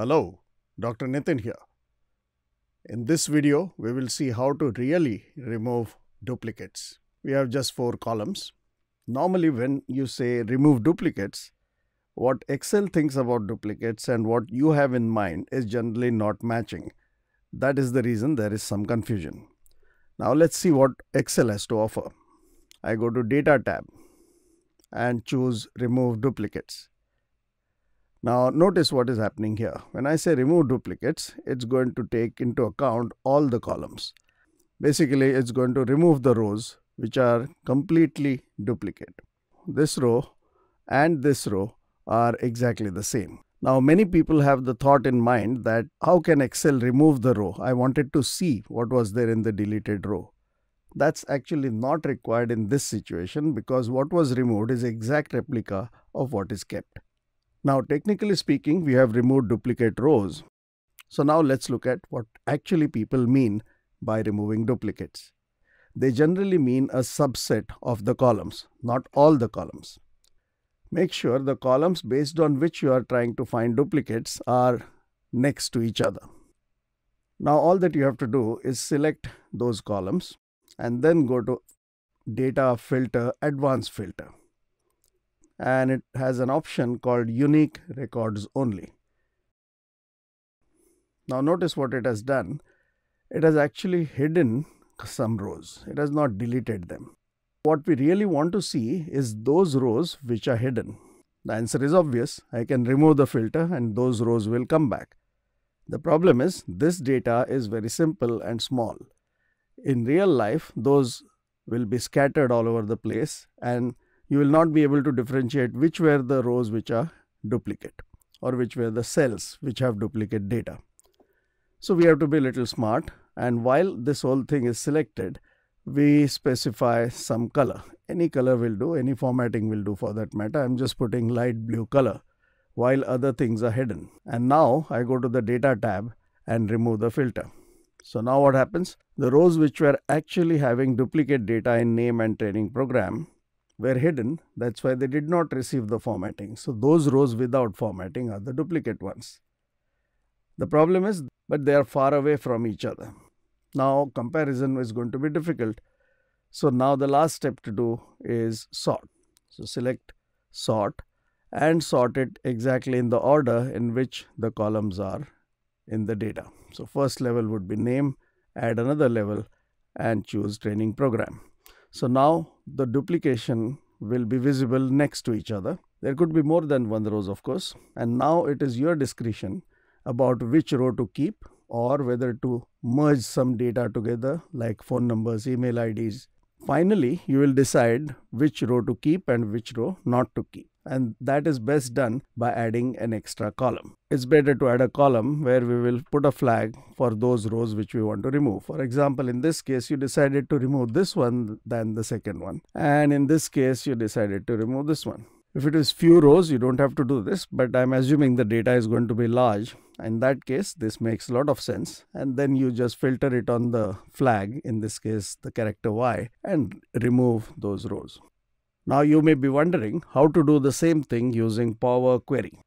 Hello, Dr. Nitin here. In this video, we will see how to really remove duplicates. We have just four columns. Normally, when you say remove duplicates, what Excel thinks about duplicates and what you have in mind is generally not matching. That is the reason there is some confusion. Now let's see what Excel has to offer. I go to data tab and choose remove duplicates. Now notice what is happening here. When I say remove duplicates, it's going to take into account all the columns. Basically, it's going to remove the rows which are completely duplicate. This row and this row are exactly the same. Now, many people have the thought in mind that how can Excel remove the row? I wanted to see what was there in the deleted row. That's actually not required in this situation because what was removed is exact replica of what is kept. Now, technically speaking, we have removed duplicate rows. So now let's look at what actually people mean by removing duplicates. They generally mean a subset of the columns, not all the columns. Make sure the columns based on which you are trying to find duplicates are next to each other. Now all that you have to do is select those columns and then go to Data Filter Advanced Filter and it has an option called unique records only. Now notice what it has done. It has actually hidden some rows. It has not deleted them. What we really want to see is those rows which are hidden. The answer is obvious. I can remove the filter and those rows will come back. The problem is this data is very simple and small. In real life, those will be scattered all over the place and you will not be able to differentiate which were the rows which are duplicate or which were the cells which have duplicate data. So we have to be a little smart and while this whole thing is selected, we specify some color. Any color will do, any formatting will do for that matter. I'm just putting light blue color while other things are hidden. And now I go to the data tab and remove the filter. So now what happens? The rows which were actually having duplicate data in name and training program were hidden. That's why they did not receive the formatting. So those rows without formatting are the duplicate ones. The problem is, but they are far away from each other. Now comparison is going to be difficult. So now the last step to do is sort. So select sort and sort it exactly in the order in which the columns are in the data. So first level would be name, add another level and choose training program. So now the duplication will be visible next to each other. There could be more than one rows of course and now it is your discretion about which row to keep or whether to merge some data together like phone numbers, email IDs. Finally, you will decide which row to keep and which row not to keep and that is best done by adding an extra column. It's better to add a column where we will put a flag for those rows which we want to remove. For example, in this case, you decided to remove this one than the second one. And in this case, you decided to remove this one. If it is few rows, you don't have to do this, but I'm assuming the data is going to be large. In that case, this makes a lot of sense. And then you just filter it on the flag, in this case, the character Y, and remove those rows. Now you may be wondering how to do the same thing using Power Query.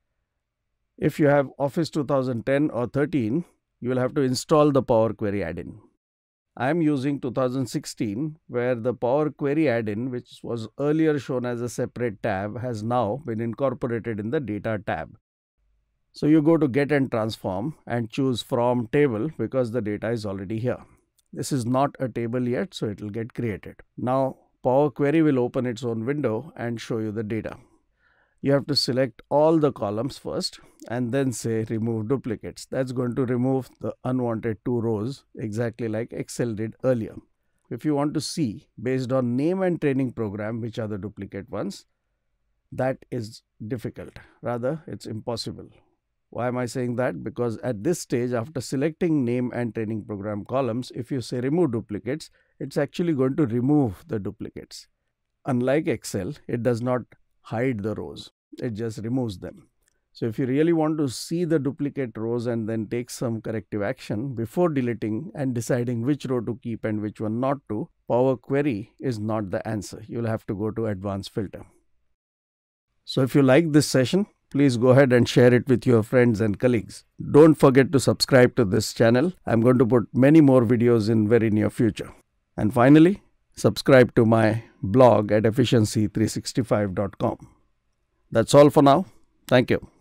If you have Office 2010 or 13, you will have to install the Power Query add-in. I am using 2016 where the Power Query add-in which was earlier shown as a separate tab has now been incorporated in the data tab. So you go to get and transform and choose from table because the data is already here. This is not a table yet so it will get created. Now Power Query will open its own window and show you the data. You have to select all the columns first and then say remove duplicates. That's going to remove the unwanted two rows exactly like Excel did earlier. If you want to see based on name and training program which are the duplicate ones, that is difficult. Rather, it's impossible. Why am I saying that? Because at this stage, after selecting name and training program columns, if you say remove duplicates, it's actually going to remove the duplicates. Unlike Excel, it does not hide the rows, it just removes them. So if you really want to see the duplicate rows and then take some corrective action before deleting and deciding which row to keep and which one not to, Power Query is not the answer. You'll have to go to advanced filter. So if you like this session, please go ahead and share it with your friends and colleagues. Don't forget to subscribe to this channel. I'm going to put many more videos in very near future. And finally, subscribe to my blog at efficiency365.com. That's all for now. Thank you.